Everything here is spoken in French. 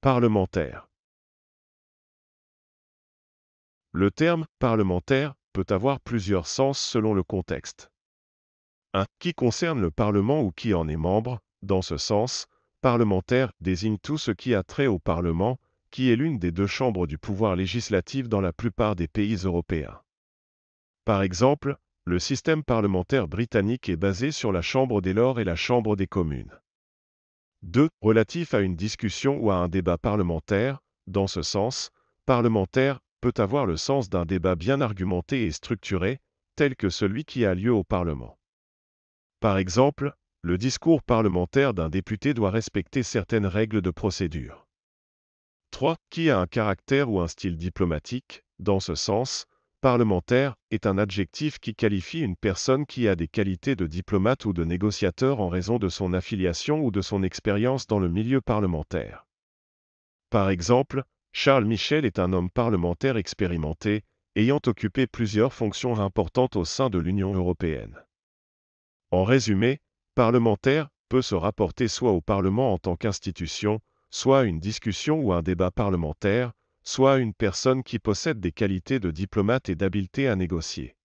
parlementaire. Le terme parlementaire peut avoir plusieurs sens selon le contexte. 1. Qui concerne le Parlement ou qui en est membre, dans ce sens, parlementaire désigne tout ce qui a trait au Parlement, qui est l'une des deux chambres du pouvoir législatif dans la plupart des pays européens. Par exemple, le système parlementaire britannique est basé sur la Chambre des lords et la Chambre des communes. 2. Relatif à une discussion ou à un débat parlementaire, dans ce sens, parlementaire peut avoir le sens d'un débat bien argumenté et structuré, tel que celui qui a lieu au Parlement. Par exemple, le discours parlementaire d'un député doit respecter certaines règles de procédure. 3. Qui a un caractère ou un style diplomatique, dans ce sens, Parlementaire est un adjectif qui qualifie une personne qui a des qualités de diplomate ou de négociateur en raison de son affiliation ou de son expérience dans le milieu parlementaire. Par exemple, Charles Michel est un homme parlementaire expérimenté, ayant occupé plusieurs fonctions importantes au sein de l'Union européenne. En résumé, parlementaire peut se rapporter soit au Parlement en tant qu'institution, soit à une discussion ou un débat parlementaire, soit une personne qui possède des qualités de diplomate et d'habileté à négocier.